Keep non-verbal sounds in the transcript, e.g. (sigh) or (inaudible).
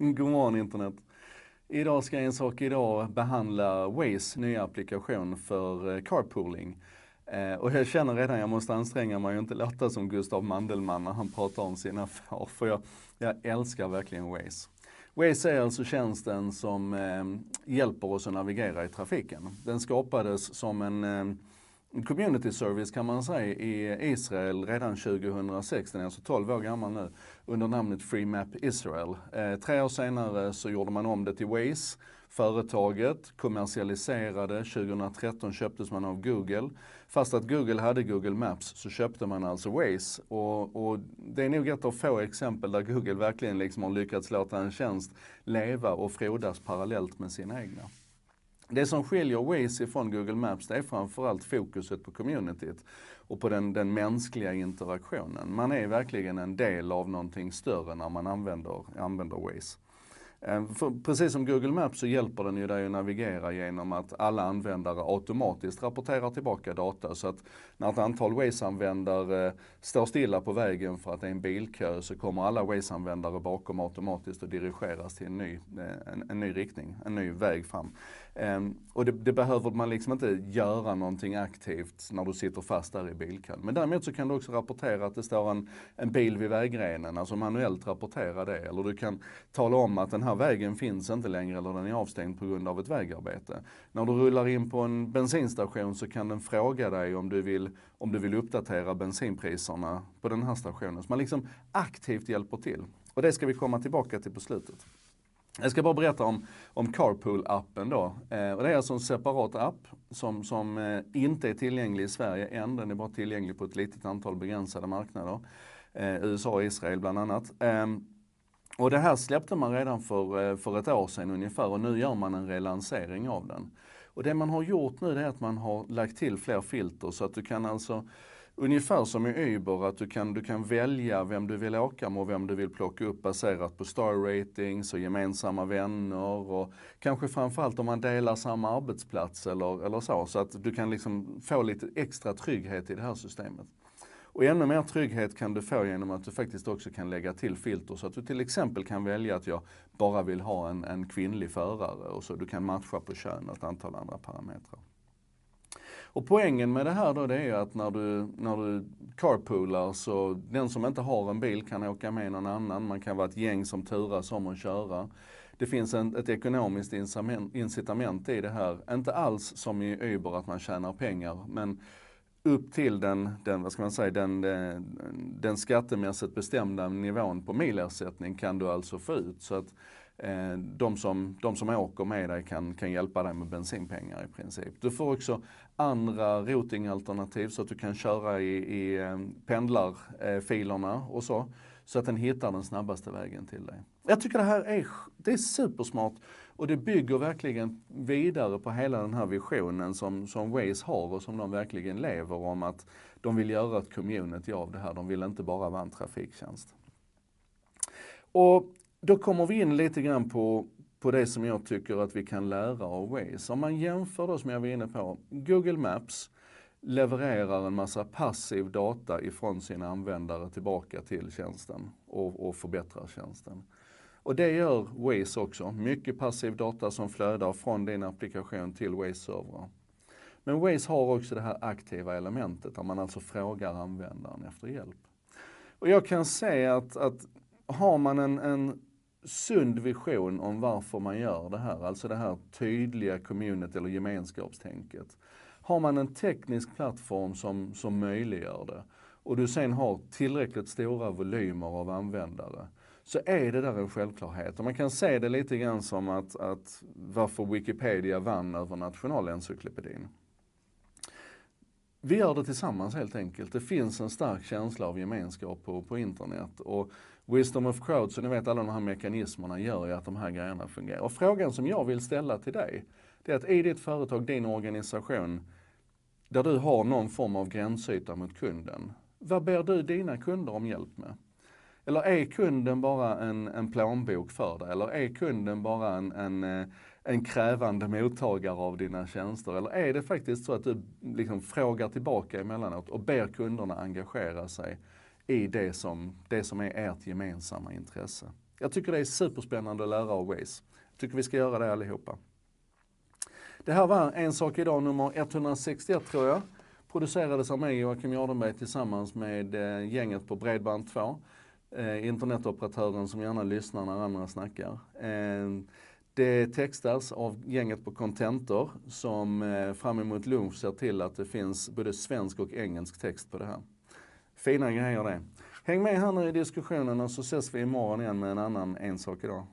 Mm, god morgon internet. Idag ska en sak idag behandla Waze nya applikation för eh, carpooling. Eh, och jag känner redan, jag måste anstränga mig och inte låta som Gustav Mandelmann när han pratar om sina (laughs) får. För jag, jag älskar verkligen Waze. Waze är alltså tjänsten som eh, hjälper oss att navigera i trafiken. Den skapades som en eh, community service kan man säga i Israel redan 2006, den är alltså 12 år gammal nu, under namnet Free Map Israel. Eh, tre år senare så gjorde man om det till Waze. Företaget kommersialiserade, 2013 köptes man av Google. Fast att Google hade Google Maps så köpte man alltså Waze. Och, och det är nog ett av få exempel där Google verkligen liksom har lyckats låta en tjänst leva och frodas parallellt med sina egna. Det som skiljer Waze från Google Maps det är framförallt fokuset på communityt och på den, den mänskliga interaktionen. Man är verkligen en del av någonting större när man använder, använder Waze. Eh, för precis som Google Maps så hjälper den ju dig att navigera genom att alla användare automatiskt rapporterar tillbaka data. Så att när ett antal Waze-användare eh, står stilla på vägen för att det är en bilkö så kommer alla Waze-användare bakom automatiskt att dirigeras till en ny, eh, en, en ny riktning, en ny väg fram. Ehm, och det, det, behöver man liksom inte göra någonting aktivt när du sitter fast där i bilkön. Men däremot så kan du också rapportera att det står en, en bil vid vägrenen, alltså manuellt rapportera det. Eller du kan tala om att den här här vägen finns inte längre eller den är avstängd på grund av ett vägarbete. När du rullar in på en bensinstation så kan den fråga dig om du vill, om du vill uppdatera bensinpriserna på den här stationen. Så man liksom aktivt hjälper till. Och det ska vi komma tillbaka till på slutet. Jag ska bara berätta om, om Carpool-appen då. Eh, och det är alltså en separat app som, som eh, inte är tillgänglig i Sverige än. Den är bara tillgänglig på ett litet antal begränsade marknader. Eh, USA och Israel bland annat. Ehm, och det här släppte man redan för, eh, för ett år sedan ungefär och nu gör man en relansering av den. Och det man har gjort nu är att man har lagt till fler filter så att du kan alltså Ungefär som i Uber, att du kan, du kan välja vem du vill åka med och vem du vill plocka upp baserat på star ratings och gemensamma vänner och kanske framförallt om man delar samma arbetsplats eller, eller så. Så att du kan liksom få lite extra trygghet i det här systemet. Och ännu mer trygghet kan du få genom att du faktiskt också kan lägga till filter så att du till exempel kan välja att jag bara vill ha en, en kvinnlig förare och så du kan matcha på kön och ett antal andra parametrar. Och poängen med det här då det är att när du, när du carpoolar så den som inte har en bil kan åka med någon annan. Man kan vara ett gäng som turas om att köra. Det finns en, ett ekonomiskt incitament i det här. Inte alls som i Uber att man tjänar pengar men upp till den, den, vad ska man säga, den, eh, den skattemässigt bestämda nivån på milersättning kan du alltså få ut. Så att eh, de, som, de som åker med dig kan, kan hjälpa dig med bensinpengar i princip. Du får också andra routingalternativ så att du kan köra i, i eh, pendlarfilerna eh, och så. Så att den hittar den snabbaste vägen till dig. Jag tycker det här är, det är supersmart. Och det bygger verkligen vidare på hela den här visionen som, som Waze har och som de verkligen lever om att de vill göra ett community av det här. De vill inte bara vara en trafiktjänst. Och då kommer vi in lite grann på, på det som jag tycker att vi kan lära av Waze. Om man jämför då, som jag var inne på, Google Maps levererar en massa passiv data ifrån sina användare tillbaka till tjänsten och, och förbättrar tjänsten. Och det gör Waze också. Mycket passiv data som flödar från din applikation till Waze-servrar. Men Waze har också det här aktiva elementet där man alltså frågar användaren efter hjälp. Och jag kan säga att, att har man en, en sund vision om varför man gör det här, alltså det här tydliga community eller gemenskapstänket. Har man en teknisk plattform som, som möjliggör det och du sen har tillräckligt stora volymer av användare, så är det där en självklarhet. Och man kan se det lite grann som att, att varför Wikipedia vann över Nationalencyklopedin. Vi gör det tillsammans helt enkelt. Det finns en stark känsla av gemenskap på, på internet. Och Wisdom of crowds, så ni vet alla de här mekanismerna gör ju att de här grejerna fungerar. Och frågan som jag vill ställa till dig, det är att i ditt företag, din organisation, där du har någon form av gränsyta mot kunden, vad ber du dina kunder om hjälp med? Eller är kunden bara en, en plånbok för dig? Eller är kunden bara en, en, eh, en krävande mottagare av dina tjänster? Eller är det faktiskt så att du liksom frågar tillbaka emellanåt och ber kunderna engagera sig i det som, det som är ert gemensamma intresse? Jag tycker det är superspännande att lära av Waze. Jag tycker vi ska göra det allihopa. Det här var En sak idag nummer 161 tror jag. Producerades av mig Joakim Jardenberg tillsammans med eh, gänget på Bredband2 eh, internetoperatören som gärna lyssnar när andra snackar. Eh, det textas av gänget på Contentor som eh, fram emot lunch ser till att det finns både svensk och engelsk text på det här. Fina grejer det. Häng med här nu i diskussionen och så ses vi imorgon igen med en annan En sak idag.